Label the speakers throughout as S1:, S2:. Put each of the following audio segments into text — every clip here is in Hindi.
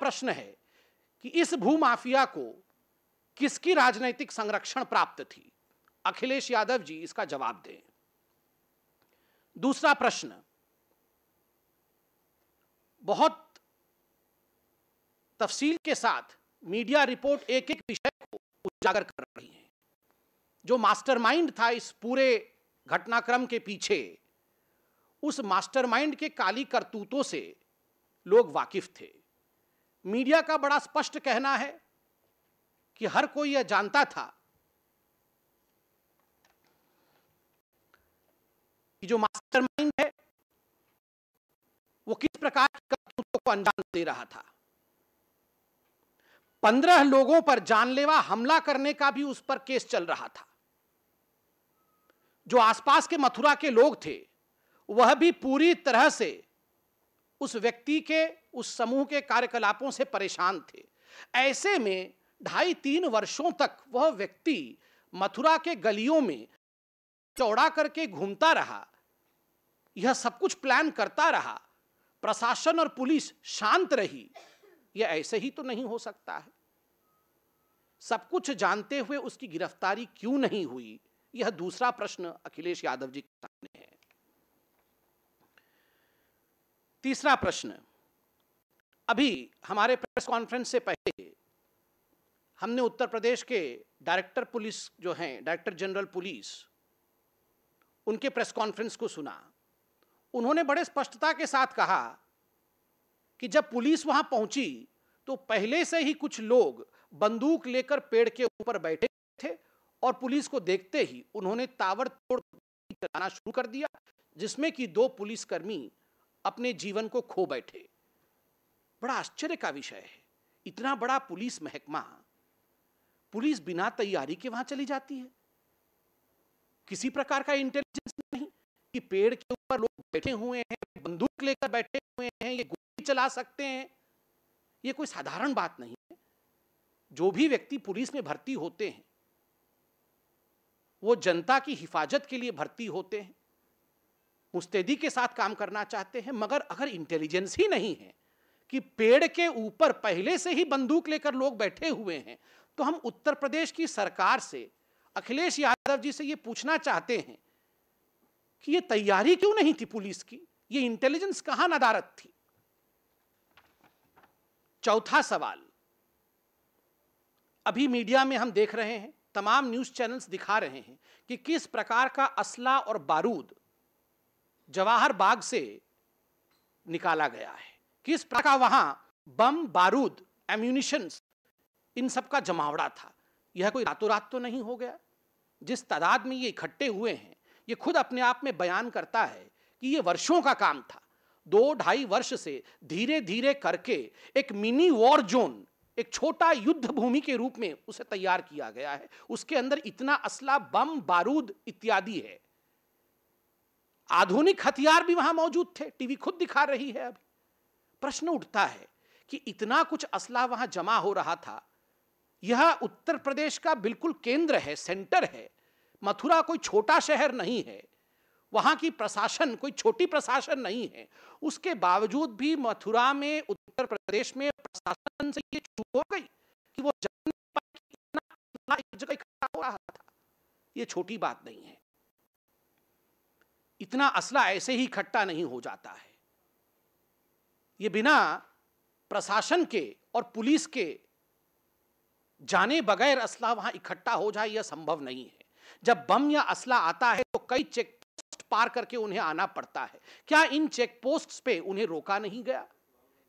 S1: प्रश्न है कि इस भूमाफिया को किसकी राजनीतिक संरक्षण प्राप्त थी अखिलेश यादव जी इसका जवाब दें दूसरा प्रश्न बहुत तफसील के साथ मीडिया रिपोर्ट एक एक विषय को उजागर कर रही है जो मास्टरमाइंड था इस पूरे घटनाक्रम के पीछे उस मास्टरमाइंड के काली करतूतों से लोग वाकिफ थे मीडिया का बड़ा स्पष्ट कहना है कि हर कोई यह जानता था कि जो मास्टरमाइंड है वो किस प्रकार की करतूतों को अंजाम दे रहा था पंद्रह लोगों पर जानलेवा हमला करने का भी उस पर केस चल रहा था जो आसपास के मथुरा के लोग थे वह भी पूरी तरह से उस व्यक्ति के उस समूह के कार्यकलापों से परेशान थे ऐसे में ढाई तीन वर्षों तक वह व्यक्ति मथुरा के गलियों में चौड़ा करके घूमता रहा यह सब कुछ प्लान करता रहा प्रशासन और पुलिस शांत रही यह ऐसे ही तो नहीं हो सकता है सब कुछ जानते हुए उसकी गिरफ्तारी क्यों नहीं हुई यह दूसरा प्रश्न अखिलेश यादव जी के सामने है तीसरा प्रश्न अभी हमारे प्रेस कॉन्फ्रेंस से पहले हमने उत्तर प्रदेश के डायरेक्टर पुलिस जो हैं डायरेक्टर जनरल पुलिस उनके प्रेस कॉन्फ्रेंस को सुना उन्होंने बड़े स्पष्टता के साथ कहा कि जब पुलिस वहां पहुंची तो पहले से ही कुछ लोग बंदूक लेकर पेड़ के ऊपर बैठे थे और पुलिस को देखते ही उन्होंने तावर तोड़ चलाना शुरू कर दिया जिसमें कि दो पुलिसकर्मी अपने जीवन को खो बैठे बड़ा आश्चर्य का विषय है इतना बड़ा पुलिस महकमा पुलिस बिना तैयारी के वहां चली जाती है किसी प्रकार का इंटेलिजेंस नहीं कि पेड़ के ऊपर लोग बैठे हुए हैं बंदूक लेकर बैठे हुए हैं ये गोली चला सकते हैं ये कोई साधारण बात नहीं है जो भी व्यक्ति पुलिस में भर्ती होते हैं वो जनता की हिफाजत के लिए भर्ती होते हैं मुस्तैदी के साथ काम करना चाहते हैं मगर अगर इंटेलिजेंस ही नहीं है कि पेड़ के ऊपर पहले से ही बंदूक लेकर लोग बैठे हुए हैं तो हम उत्तर प्रदेश की सरकार से अखिलेश यादव जी से ये पूछना चाहते हैं कि ये तैयारी क्यों नहीं थी पुलिस की ये इंटेलिजेंस कहां नदारत थी चौथा सवाल अभी मीडिया में हम देख रहे हैं तमाम न्यूज चैनल्स दिखा रहे हैं कि किस प्रकार का असला और बारूद जवाहर बाग से निकाला गया है इस प्रकार वहां बम बारूद एम्यूनिशन इन सब का जमावड़ा था यह कोई रातों रात तो नहीं हो गया जिस तादाद में ये इकट्ठे हुए हैं ये खुद अपने आप में बयान करता है कि ये वर्षों का काम था दो ढाई वर्ष से धीरे धीरे करके एक मिनी वॉर जोन एक छोटा युद्ध भूमि के रूप में उसे तैयार किया गया है उसके अंदर इतना असला बम बारूद इत्यादि है आधुनिक हथियार भी वहां मौजूद थे टीवी खुद दिखा रही है अभी प्रश्न उठता है कि इतना कुछ असला वहां जमा हो रहा था यह उत्तर प्रदेश का बिल्कुल केंद्र है सेंटर है मथुरा कोई छोटा शहर नहीं है वहां की प्रशासन कोई छोटी प्रशासन नहीं है उसके बावजूद भी मथुरा में उत्तर प्रदेश में प्रशासन से ये चूक हो गई कि वो जान इतना जगह इकट्ठा हो रहा था ये छोटी बात नहीं है इतना असला ऐसे ही इकट्ठा नहीं हो जाता है ये बिना प्रशासन के और पुलिस के जाने बगैर असला वहां इकट्ठा हो जाए यह संभव नहीं है जब बम या असला आता है तो कई चेक पोस्ट पार करके उन्हें आना पड़ता है क्या इन चेक पोस्ट पे उन्हें रोका नहीं गया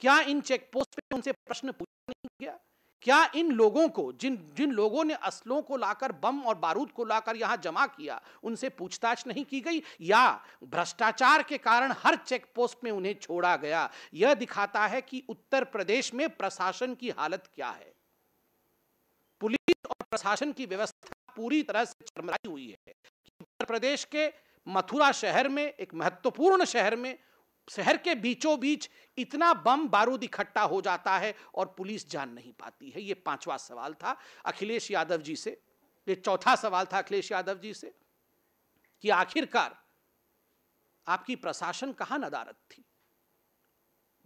S1: क्या इन चेक पोस्ट पे उनसे प्रश्न पूछा नहीं गया क्या इन लोगों को जिन जिन लोगों ने असलों को लाकर बम और बारूद को लाकर यहाँ जमा किया उनसे पूछताछ नहीं की गई या भ्रष्टाचार के कारण हर चेक पोस्ट में उन्हें छोड़ा गया यह दिखाता है कि उत्तर प्रदेश में प्रशासन की हालत क्या है पुलिस और प्रशासन की व्यवस्था पूरी तरह से चरमराई हुई है उत्तर प्रदेश के मथुरा शहर में एक महत्वपूर्ण शहर में शहर के बीचों बीच इतना बम बारूद इकट्ठा हो जाता है और पुलिस जान नहीं पाती है ये पांचवा सवाल था अखिलेश यादव जी से ये चौथा सवाल था अखिलेश यादव जी से कि आखिरकार आपकी प्रशासन कहां नदारत थी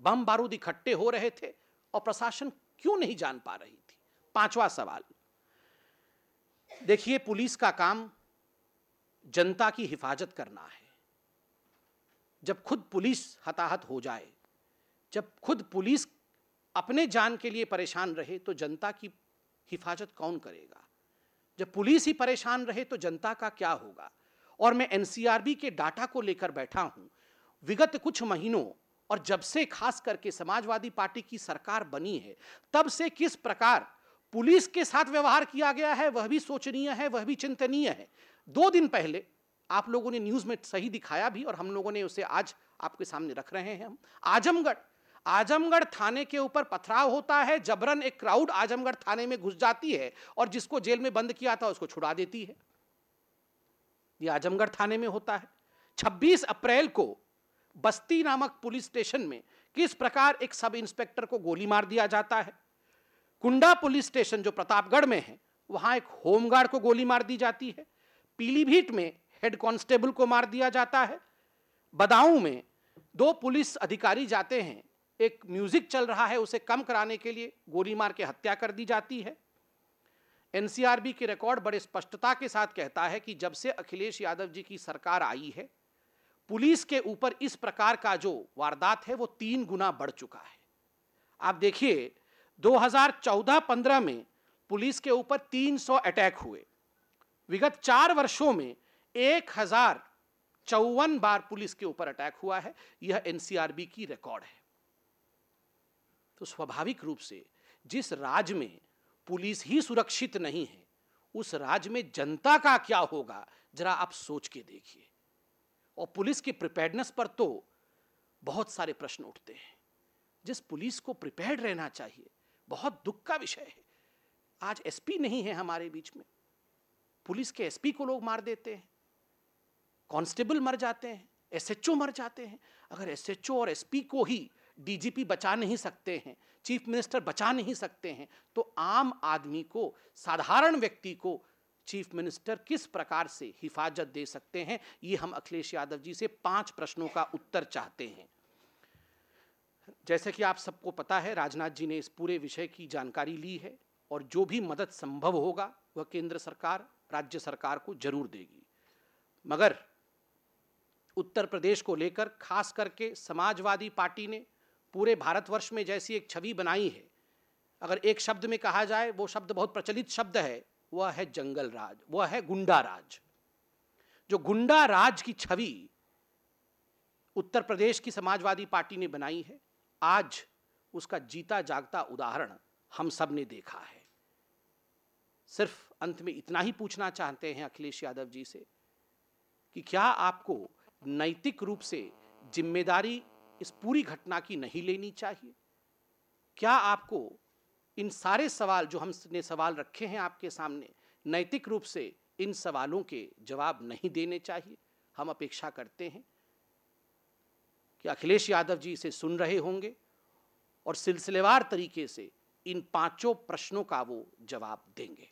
S1: बम बारूद इकट्ठे हो रहे थे और प्रशासन क्यों नहीं जान पा रही थी पांचवा सवाल देखिए पुलिस का काम जनता की हिफाजत करना है जब खुद पुलिस हताहत हो जाए जब खुद पुलिस अपने जान के लिए परेशान रहे तो जनता की हिफाजत कौन करेगा जब पुलिस ही परेशान रहे तो जनता का क्या होगा और मैं एनसीआरबी के डाटा को लेकर बैठा हूं विगत कुछ महीनों और जब से खास करके समाजवादी पार्टी की सरकार बनी है तब से किस प्रकार पुलिस के साथ व्यवहार किया गया है वह भी सोचनीय है वह भी चिंतनीय है दो दिन पहले आप लोगों ने न्यूज़ में सही दिखाया भी और हम लोगों ने उसे आज आपके सामने रख रहे हैं हम आजमगढ़ आजमगढ़ थाने के ऊपर पथराव होता है जबरन एक क्राउड आजमगढ़ थाने में घुस जाती है और जिसको जेल में बंद किया था उसको छुड़ा देती है ये आजमगढ़ थाने में होता है 26 अप्रैल को बस्ती नामक पुलिस स्टेशन में किस प्रकार एक सब इंस्पेक्टर को गोली मार दिया जाता है कुंडा पुलिस स्टेशन जो प्रतापगढ़ में है वहां एक होमगार्ड को गोली मार दी जाती है पीलीभीत में हेड कांस्टेबल को मार दिया जाता है बदाऊ में दो पुलिस अधिकारी जाते हैं एक म्यूजिक चल रहा है उसे कम कराने के लिए गोली मार के हत्या कर दी जाती है एनसीआरबी के रिकॉर्ड बड़े स्पष्टता के साथ कहता है कि जब से अखिलेश यादव जी की सरकार आई है पुलिस के ऊपर इस प्रकार का जो वारदात है वो तीन गुना बढ़ चुका है आप देखिए 2014-15 में पुलिस के ऊपर 300 अटैक हुए विगत चार वर्षों में एक हजार चौवन बार पुलिस के ऊपर अटैक हुआ है यह एनसीआरबी की रिकॉर्ड है तो स्वाभाविक रूप से जिस राज्य में पुलिस ही सुरक्षित नहीं है उस राज्य में जनता का क्या होगा जरा आप सोच के देखिए और पुलिस की प्रिपेयर्डनेस पर तो बहुत सारे प्रश्न उठते हैं जिस पुलिस को प्रिपेयर्ड रहना चाहिए बहुत दुख का विषय है आज एसपी नहीं है हमारे बीच में पुलिस के एसपी को लोग मार देते हैं कांस्टेबल मर जाते हैं एसएचओ मर जाते हैं अगर एसएचओ और एसपी को ही डीजीपी बचा नहीं सकते हैं चीफ मिनिस्टर बचा नहीं सकते हैं तो आम आदमी को साधारण व्यक्ति को चीफ मिनिस्टर किस प्रकार से हिफाजत दे सकते हैं ये हम अखिलेश यादव जी से पांच प्रश्नों का उत्तर चाहते हैं जैसे कि आप सबको पता है राजनाथ जी ने इस पूरे विषय की जानकारी ली है और जो भी मदद संभव होगा वह केंद्र सरकार राज्य सरकार को जरूर देगी मगर उत्तर प्रदेश को लेकर खास करके समाजवादी पार्टी ने पूरे भारतवर्ष में जैसी एक छवि बनाई है अगर एक शब्द में कहा जाए वो शब्द बहुत प्रचलित शब्द है वह है जंगल राज वह है गुंडा राज जो गुंडा राज की छवि उत्तर प्रदेश की समाजवादी पार्टी ने बनाई है आज उसका जीता जागता उदाहरण हम सब ने देखा है सिर्फ अंत में इतना ही पूछना चाहते हैं अखिलेश यादव जी से कि क्या आपको नैतिक रूप से जिम्मेदारी इस पूरी घटना की नहीं लेनी चाहिए क्या आपको इन सारे सवाल जो हमने सवाल रखे हैं आपके सामने नैतिक रूप से इन सवालों के जवाब नहीं देने चाहिए हम अपेक्षा करते हैं कि अखिलेश यादव जी इसे सुन रहे होंगे और सिलसिलेवार तरीके से इन पांचों प्रश्नों का वो जवाब देंगे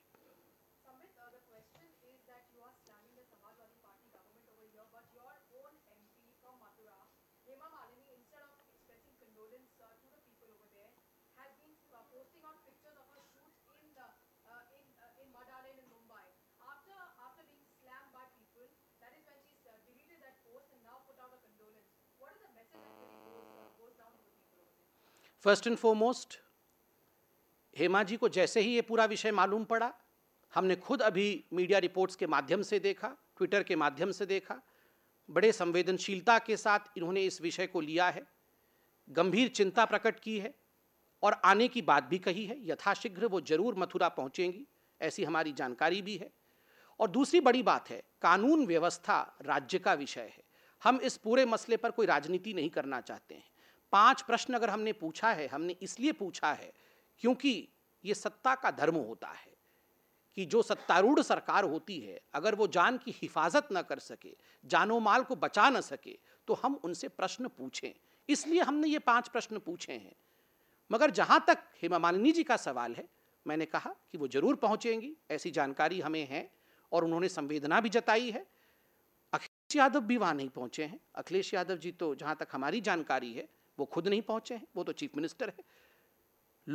S1: first and foremost Hema ji को जैसे ही ये पूरा विषय मालूम पड़ा हमने खुद अभी मीडिया रिपोर्ट्स के माध्यम से देखा ट्विटर के माध्यम से देखा बड़े संवेदनशीलता के साथ इन्होंने इस विषय को लिया है गंभीर चिंता प्रकट की है और आने की बात भी कही है यथाशीघ्र वो जरूर मथुरा पहुंचेंगी ऐसी हमारी जानकारी भी है और दूसरी बड़ी बात है कानून व्यवस्था राज्य का विषय है हम इस पूरे मसले पर कोई राजनीति नहीं करना चाहते हैं पांच प्रश्न अगर हमने पूछा है हमने इसलिए पूछा है क्योंकि ये सत्ता का धर्म होता है कि जो सत्तारूढ़ सरकार होती है अगर वो जान की हिफाजत न कर सके जानो माल को बचा न सके तो हम उनसे प्रश्न पूछें इसलिए हमने ये पांच प्रश्न पूछे हैं मगर जहां तक हेमा मालिनी जी का सवाल है मैंने कहा कि वो जरूर पहुंचेंगी ऐसी जानकारी हमें है और उन्होंने संवेदना भी जताई है अखिलेश यादव भी वहाँ नहीं पहुंचे हैं अखिलेश यादव जी तो जहाँ तक हमारी जानकारी है वो खुद नहीं पहुंचे हैं वो तो चीफ मिनिस्टर है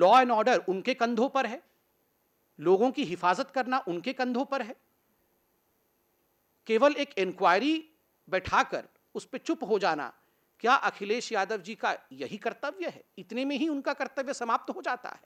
S1: लॉ एंड ऑर्डर उनके कंधों पर है लोगों की हिफाजत करना उनके कंधों पर है केवल एक इंक्वायरी बैठाकर उस पर चुप हो जाना क्या अखिलेश यादव जी का यही कर्तव्य है इतने में ही उनका कर्तव्य समाप्त हो जाता है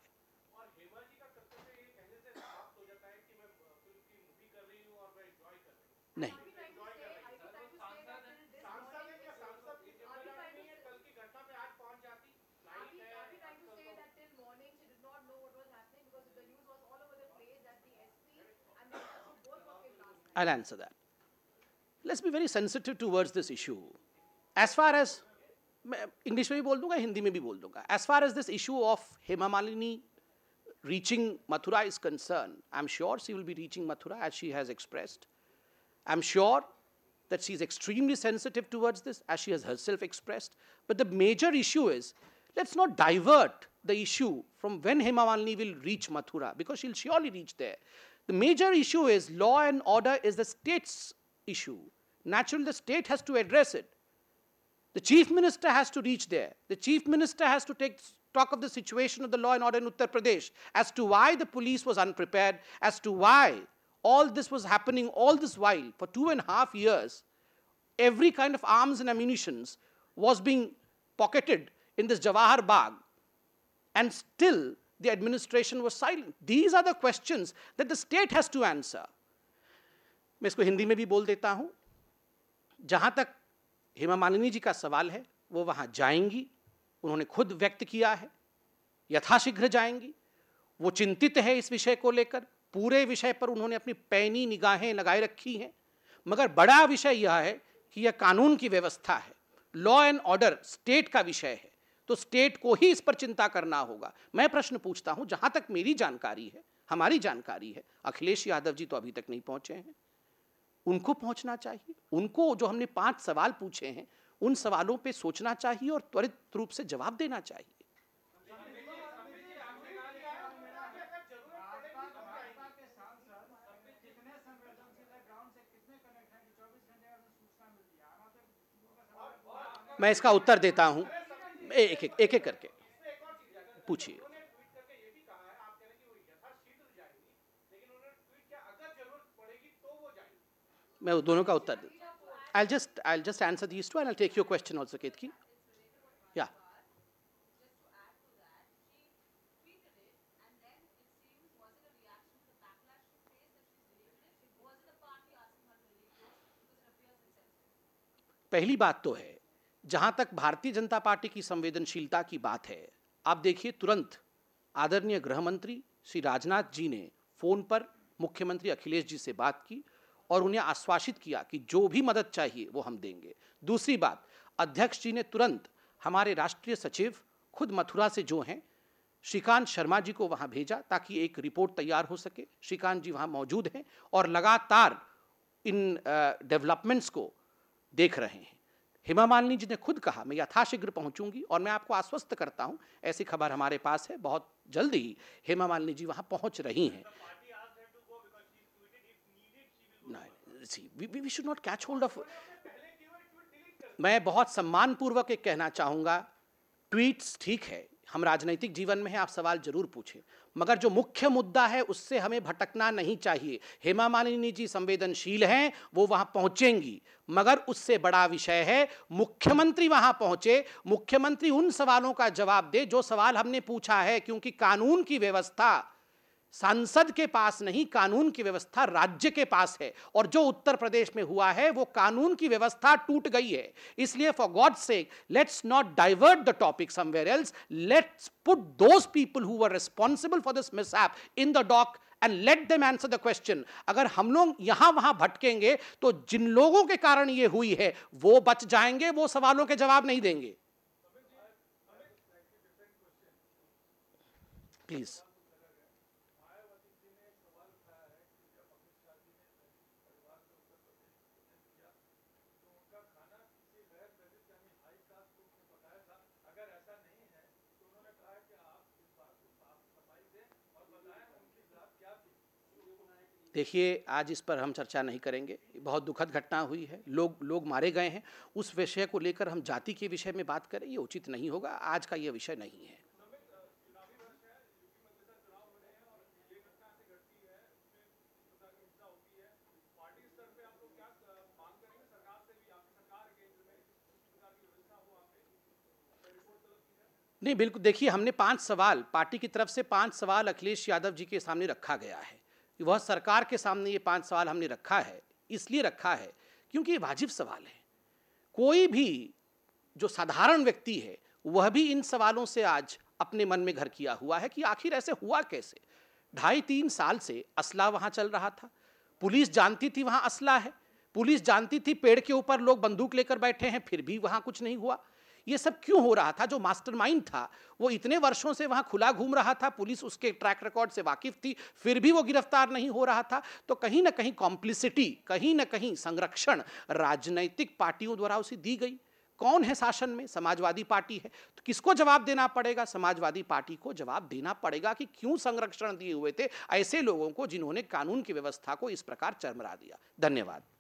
S1: I'll answer that. Let's be very sensitive towards this issue. As far as English, में भी बोल दूंगा हिंदी में भी बोल दूंगा as far as this reaching Mathura is concerned, I'm sure she will be reaching Mathura as she has expressed. I'm sure that she is extremely sensitive towards this as she has herself expressed. But the major issue is let's not divert the issue from when Hema Malini will reach Mathura because she'll surely reach there. The major issue is law and order is the state's issue. Naturally, the state has to address it. The chief minister has to reach there. The chief minister has to take stock of the situation of the law and order in Uttar Pradesh as to why the police was unprepared, as to why all this was happening all this while for two and a half years. Every kind of arms and ammunitions was being pocketed in this Jawahar Bagh. And still, the administration was silent. These are the questions that the state has to answer. मैं इसको हिंदी में भी बोल देता हूं जहां तक हेमा मालिनी जी का सवाल है वो वहां जाएंगी उन्होंने खुद व्यक्त किया है यथाशीघ्र जाएंगी वो चिंतित है इस विषय को लेकर पूरे विषय पर उन्होंने अपनी पैनी निगाहें लगाए रखी हैं मगर बड़ा विषय यह है कि यह कानून की व्यवस्था है लॉ एंड ऑर्डर स्टेट का विषय है तो स्टेट को ही इस पर चिंता करना होगा मैं प्रश्न पूछता हूं जहां तक मेरी जानकारी है हमारी जानकारी है अखिलेश यादव जी तो अभी तक नहीं पहुंचे हैं उनको पहुंचना चाहिए उनको जो हमने पांच सवाल पूछे हैं उन सवालों पे सोचना चाहिए और त्वरित रूप से जवाब देना चाहिए मैं इसका उत्तर देता हूं एक एक एक एक करके पूछिए मैं वो दोनों का उत्तर दू I just I just answer these two I take your question also केत की या पहली बात तो है जहां तक भारतीय जनता पार्टी की संवेदनशीलता की बात है आप देखिए तुरंत आदरणीय गृह मंत्री श्री राजनाथ जी ने फोन पर मुख्यमंत्री अखिलेश जी से बात की और उन्हें आश्वासित किया कि जो भी मदद चाहिए वो हम देंगे दूसरी बात अध्यक्ष जी ने तुरंत हमारे राष्ट्रीय सचिव खुद मथुरा से जो हैं श्रीकांत शर्मा जी को वहाँ भेजा ताकि एक रिपोर्ट तैयार हो सके श्रीकांत जी वहाँ मौजूद हैं और लगातार इन डेवलपमेंट्स को देख रहे हैं हेमा मालिनी जी ने खुद कहा मैं यथाशीघ्र पहुंचूंगी और मैं आपको आश्वस्त करता हूं ऐसी खबर हमारे पास है बहुत जल्दी ही हेमा मालिनी जी वहां पहुंच रही हैं we should not catch hold of मैं बहुत सम्मानपूर्वक एक कहना चाहूंगा ट्वीट्स ठीक है हम राजनीतिक जीवन में हैं आप सवाल जरूर पूछें मगर जो मुख्य मुद्दा है उससे हमें भटकना नहीं चाहिए हेमा मालिनी जी संवेदनशील हैं वो वहाँ पहुँचेंगी मगर उससे बड़ा विषय है मुख्यमंत्री वहां पहुंचे मुख्यमंत्री उन सवालों का जवाब दे जो सवाल हमने पूछा है क्योंकि कानून की व्यवस्था सांसद के पास नहीं कानून की व्यवस्था राज्य के पास है और जो उत्तर प्रदेश में हुआ है वो कानून की व्यवस्था टूट गई है इसलिए for God sake let's not divert the topic somewhere else let's put those people who are responsible for this mess in the dock and let them answer the question अगर हम लोग यहां वहां भटकेंगे तो जिन लोगों के कारण ये हुई है वो बच जाएंगे वो सवालों के जवाब नहीं देंगे प्लीज़ तो देखिए आज इस पर हम चर्चा नहीं करेंगे बहुत दुखद घटना हुई है लोग लोग मारे गए हैं उस विषय को लेकर हम जाति के विषय में बात करें ये उचित नहीं होगा आज का ये विषय नहीं है नहीं बिल्कुल देखिए हमने पांच सवाल पार्टी की तरफ से पांच सवाल अखिलेश यादव जी के सामने रखा गया है वह सरकार के सामने ये पांच सवाल हमने रखा है इसलिए रखा है क्योंकि ये वाजिब सवाल है कोई भी जो साधारण व्यक्ति है वह भी इन सवालों से आज अपने मन में घर किया हुआ है कि आखिर ऐसे हुआ कैसे ढाई तीन साल से असला वहाँ चल रहा था पुलिस जानती थी वहाँ असला है पुलिस जानती थी पेड़ के ऊपर लोग बंदूक लेकर बैठे हैं फिर भी वहाँ कुछ नहीं हुआ ये सब क्यों हो रहा था जो मास्टरमाइंड था वो इतने वर्षों से वहाँ खुला घूम रहा था पुलिस उसके ट्रैक रिकॉर्ड से वाकिफ थी फिर भी वो गिरफ्तार नहीं हो रहा था तो कहीं ना कहीं कॉम्प्लिसिटी कहीं ना कहीं संरक्षण राजनैतिक पार्टियों द्वारा उसे दी गई कौन है शासन में समाजवादी पार्टी है तो किसको जवाब देना पड़ेगा समाजवादी पार्टी को जवाब देना पड़ेगा कि क्यों संरक्षण दिए हुए थे ऐसे लोगों को जिन्होंने कानून की व्यवस्था को इस प्रकार चरमरा दिया धन्यवाद